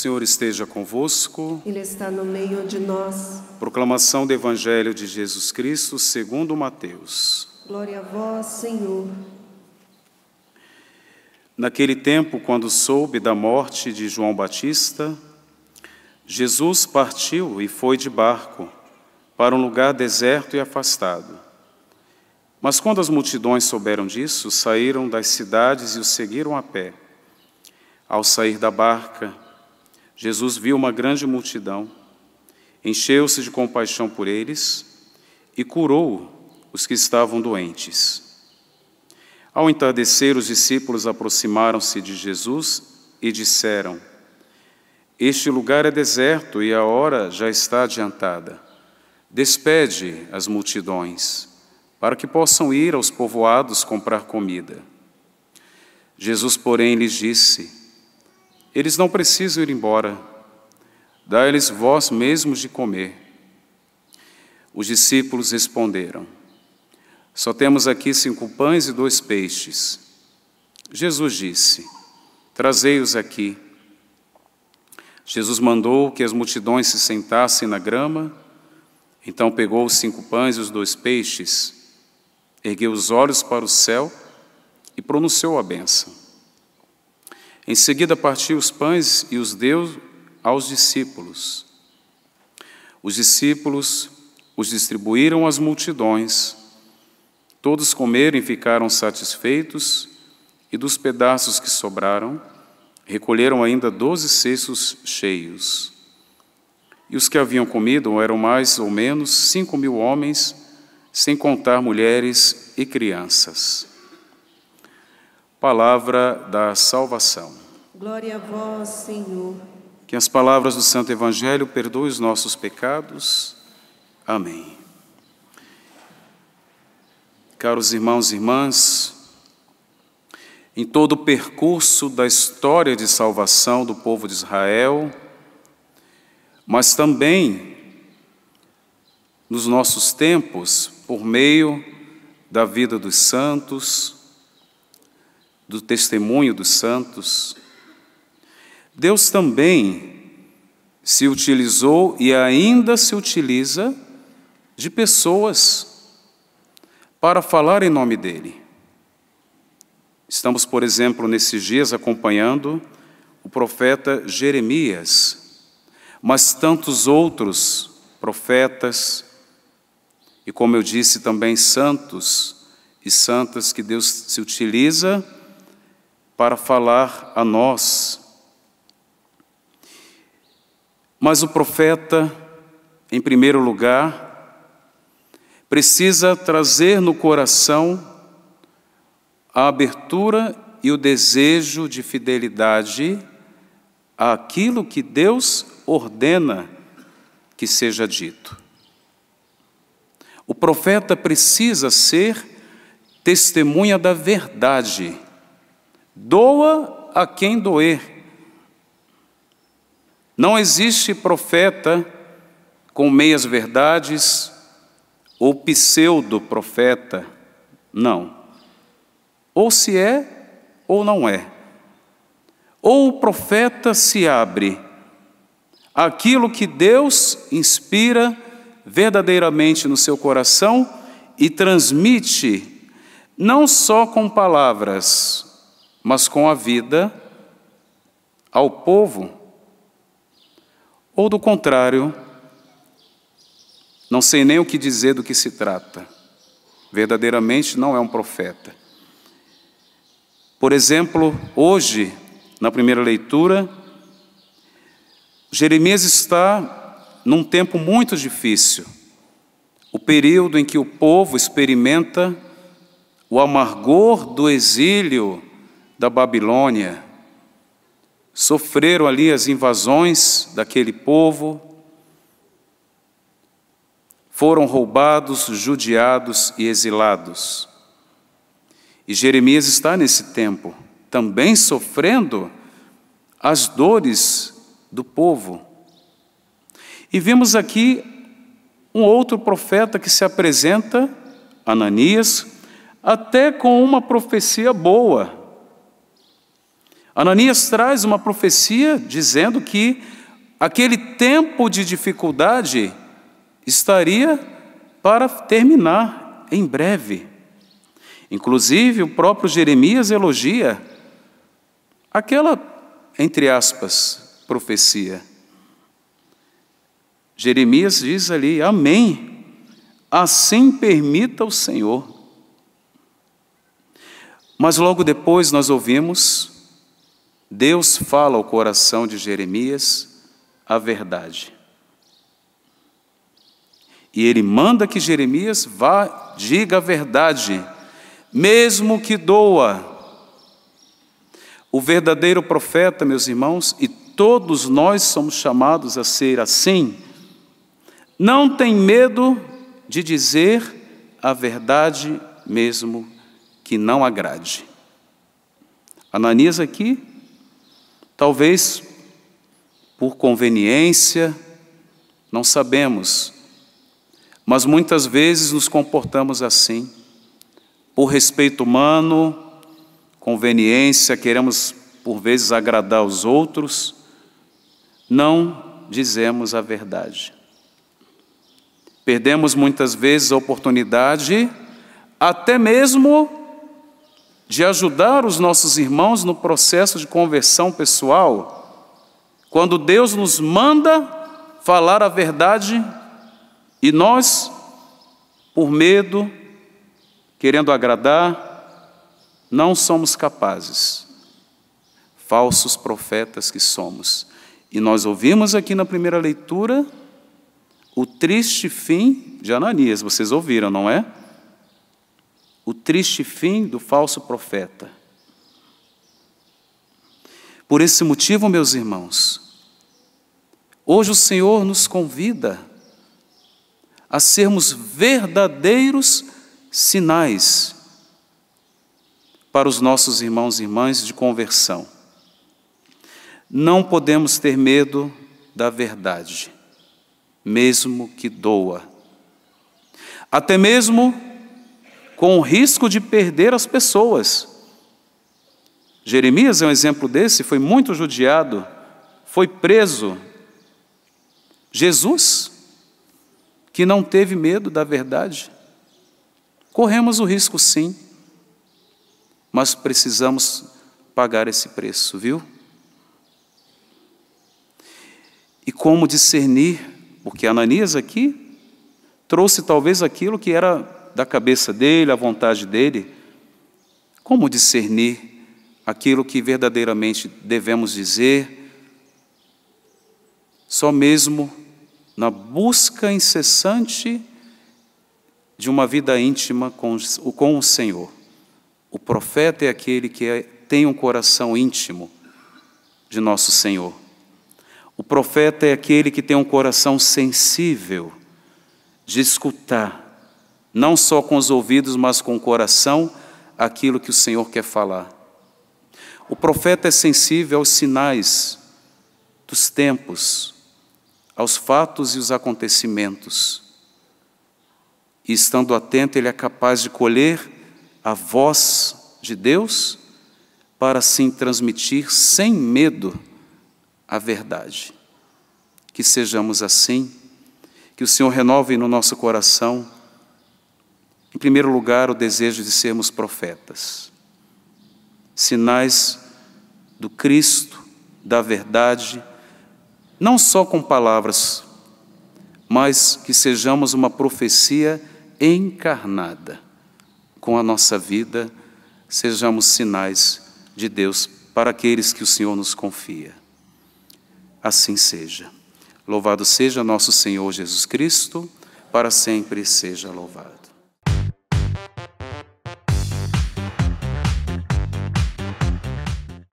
Senhor esteja convosco. Ele está no meio de nós. Proclamação do Evangelho de Jesus Cristo, segundo Mateus. Glória a vós, Senhor. Naquele tempo, quando soube da morte de João Batista, Jesus partiu e foi de barco para um lugar deserto e afastado. Mas quando as multidões souberam disso, saíram das cidades e o seguiram a pé. Ao sair da barca, Jesus viu uma grande multidão, encheu-se de compaixão por eles e curou os que estavam doentes. Ao entardecer, os discípulos aproximaram-se de Jesus e disseram: Este lugar é deserto e a hora já está adiantada. Despede as multidões, para que possam ir aos povoados comprar comida. Jesus, porém, lhes disse: eles não precisam ir embora. Dá-lhes vós mesmos de comer. Os discípulos responderam: Só temos aqui cinco pães e dois peixes. Jesus disse: Trazei-os aqui. Jesus mandou que as multidões se sentassem na grama. Então pegou os cinco pães e os dois peixes, ergueu os olhos para o céu e pronunciou a bênção. Em seguida, partiu os pães e os deu aos discípulos. Os discípulos os distribuíram às multidões. Todos comeram e ficaram satisfeitos, e dos pedaços que sobraram, recolheram ainda doze cestos cheios. E os que haviam comido eram mais ou menos cinco mil homens, sem contar mulheres e crianças. Palavra da salvação. Glória a vós, Senhor. Que as palavras do Santo Evangelho perdoem os nossos pecados. Amém. Caros irmãos e irmãs, em todo o percurso da história de salvação do povo de Israel, mas também nos nossos tempos, por meio da vida dos santos, do testemunho dos santos, Deus também se utilizou e ainda se utiliza de pessoas para falar em nome dele. Estamos, por exemplo, nesses dias acompanhando o profeta Jeremias, mas tantos outros profetas e, como eu disse, também santos e santas que Deus se utiliza para falar a nós mas o profeta, em primeiro lugar, precisa trazer no coração a abertura e o desejo de fidelidade àquilo que Deus ordena que seja dito. O profeta precisa ser testemunha da verdade. Doa a quem doer não existe profeta com meias verdades ou pseudo-profeta, não. Ou se é ou não é. Ou o profeta se abre àquilo que Deus inspira verdadeiramente no seu coração e transmite, não só com palavras, mas com a vida ao povo ou do contrário, não sei nem o que dizer do que se trata. Verdadeiramente não é um profeta. Por exemplo, hoje, na primeira leitura, Jeremias está num tempo muito difícil, o período em que o povo experimenta o amargor do exílio da Babilônia sofreram ali as invasões daquele povo, foram roubados, judiados e exilados. E Jeremias está nesse tempo, também sofrendo as dores do povo. E vemos aqui um outro profeta que se apresenta, Ananias, até com uma profecia boa Ananias traz uma profecia dizendo que aquele tempo de dificuldade estaria para terminar em breve. Inclusive, o próprio Jeremias elogia aquela, entre aspas, profecia. Jeremias diz ali: Amém, assim permita o Senhor. Mas logo depois nós ouvimos Deus fala ao coração de Jeremias a verdade. E ele manda que Jeremias vá, diga a verdade, mesmo que doa. O verdadeiro profeta, meus irmãos, e todos nós somos chamados a ser assim, não tem medo de dizer a verdade, mesmo que não agrade. Ananias aqui Talvez por conveniência, não sabemos, mas muitas vezes nos comportamos assim. Por respeito humano, conveniência, queremos por vezes agradar os outros, não dizemos a verdade. Perdemos muitas vezes a oportunidade, até mesmo de ajudar os nossos irmãos no processo de conversão pessoal, quando Deus nos manda falar a verdade e nós, por medo, querendo agradar, não somos capazes. Falsos profetas que somos. E nós ouvimos aqui na primeira leitura o triste fim de Ananias, vocês ouviram, não é? o triste fim do falso profeta. Por esse motivo, meus irmãos, hoje o Senhor nos convida a sermos verdadeiros sinais para os nossos irmãos e irmãs de conversão. Não podemos ter medo da verdade, mesmo que doa. Até mesmo com o risco de perder as pessoas. Jeremias é um exemplo desse, foi muito judiado, foi preso. Jesus, que não teve medo da verdade. Corremos o risco, sim, mas precisamos pagar esse preço, viu? E como discernir? Porque Ananias aqui trouxe talvez aquilo que era da cabeça dele, à vontade dele? Como discernir aquilo que verdadeiramente devemos dizer? Só mesmo na busca incessante de uma vida íntima com, com o Senhor. O profeta é aquele que é, tem um coração íntimo de nosso Senhor. O profeta é aquele que tem um coração sensível de escutar não só com os ouvidos, mas com o coração, aquilo que o Senhor quer falar. O profeta é sensível aos sinais dos tempos, aos fatos e os acontecimentos. E estando atento, ele é capaz de colher a voz de Deus para assim transmitir sem medo a verdade. Que sejamos assim, que o Senhor renove no nosso coração primeiro lugar, o desejo de sermos profetas, sinais do Cristo, da verdade, não só com palavras, mas que sejamos uma profecia encarnada com a nossa vida, sejamos sinais de Deus para aqueles que o Senhor nos confia. Assim seja. Louvado seja nosso Senhor Jesus Cristo, para sempre seja louvado.